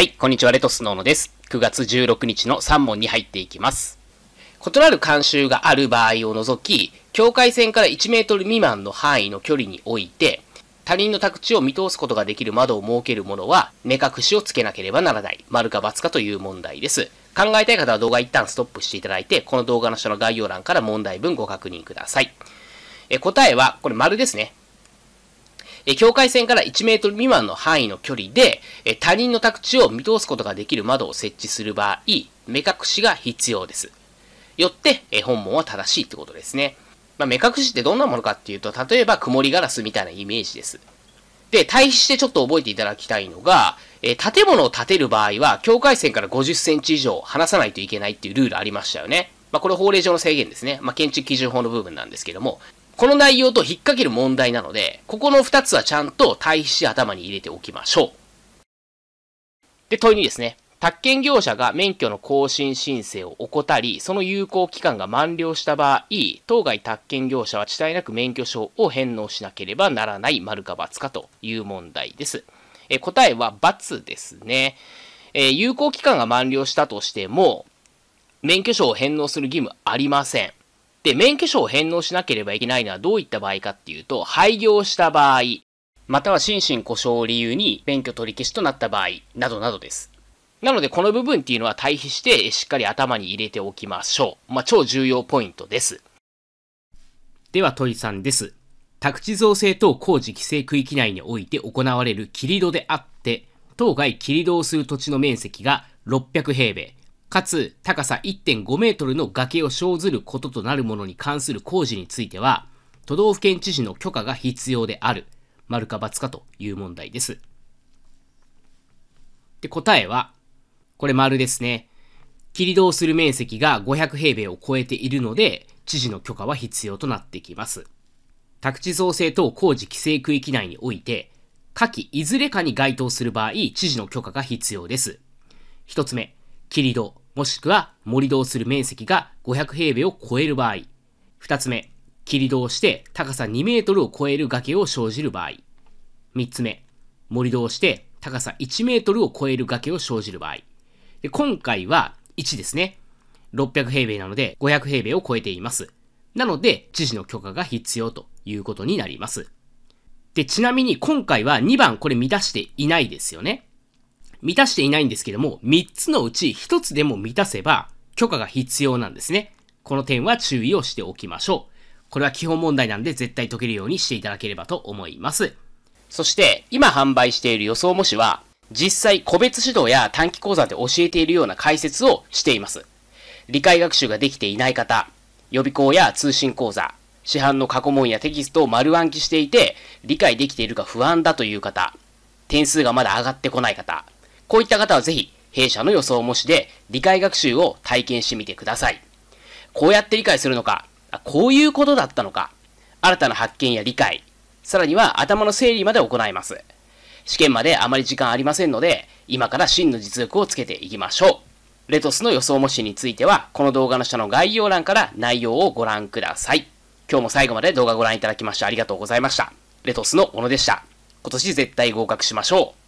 はい、こんにちは、レトスノーノです。9月16日の3問に入っていきます。異なる慣習がある場合を除き、境界線から1メートル未満の範囲の距離において、他人の宅地を見通すことができる窓を設けるものは、目隠しをつけなければならない。丸か×かという問題です。考えたい方は動画一旦ストップしていただいて、この動画の下の概要欄から問題文ご確認ください。え答えは、これ丸ですね。え境界線から1メートル未満の範囲の距離で、え他人の宅地を見通すことができる窓を設置する場合、目隠しが必要です。よって、え本門は正しいってことですね。まあ、目隠しってどんなものかっていうと、例えば曇りガラスみたいなイメージです。で、対比してちょっと覚えていただきたいのが、え建物を建てる場合は、境界線から50センチ以上離さないといけないっていうルールありましたよね。まあ、これ法令上の制限ですね。まあ、建築基準法の部分なんですけども、この内容と引っ掛ける問題なので、ここの2つはちゃんと対比し頭に入れておきましょう。で、問いにですね、宅建業者が免許の更新申請を怠り、その有効期間が満了した場合、当該宅建業者は遅滞なく免許証を返納しなければならない丸か罰かという問題です。え答えは罰ですね、え有効期間が満了したとしても、免許証を返納する義務ありません。で、免許証を返納しなければいけないのはどういった場合かっていうと、廃業した場合、または心身故障を理由に免許取り消しとなった場合、などなどです。なので、この部分っていうのは対比して、しっかり頭に入れておきましょう。まあ、超重要ポイントです。では、問いさんです。宅地造成等工事規制区域内において行われる切り戸であって、当該切り戸をする土地の面積が600平米、かつ高さ1.5メートルの崖を生ずることとなるものに関する工事については、都道府県知事の許可が必要である、丸か×かという問題です。で、答えは、これ丸ですね。切り通する面積が500平米を超えているので、知事の許可は必要となってきます。宅地造成等工事規制区域内において、下記いずれかに該当する場合、知事の許可が必要です。一つ目、切り戸、もしくは盛り戸をする面積が500平米を超える場合。二つ目、切り戸をして高さ2メートルを超える崖を生じる場合。三つ目、盛り戸をして高さ1メートルを超える崖を生じる場合。で今回は1ですね。600平米なので500平米を超えています。なので、知事の許可が必要ということになります。で、ちなみに今回は2番これ満たしていないですよね。満たしていないんですけども、3つのうち1つでも満たせば、許可が必要なんですね。この点は注意をしておきましょう。これは基本問題なんで絶対解けるようにしていただければと思います。そして、今販売している予想模試は、実際個別指導や短期講座で教えているような解説をしています。理解学習ができていない方、予備校や通信講座、市販の過去問やテキストを丸暗記していて、理解できているか不安だという方、点数がまだ上がってこない方、こういった方はぜひ、弊社の予想模試で理解学習を体験してみてください。こうやって理解するのか、こういうことだったのか、新たな発見や理解、さらには頭の整理まで行います。試験まであまり時間ありませんので、今から真の実力をつけていきましょう。レトスの予想模試については、この動画の下の概要欄から内容をご覧ください。今日も最後まで動画ご覧いただきましてありがとうございました。レトスの小野でした。今年絶対合格しましょう。